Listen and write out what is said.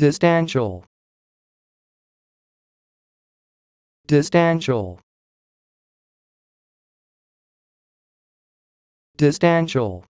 Distantial. Distantial. Distantial.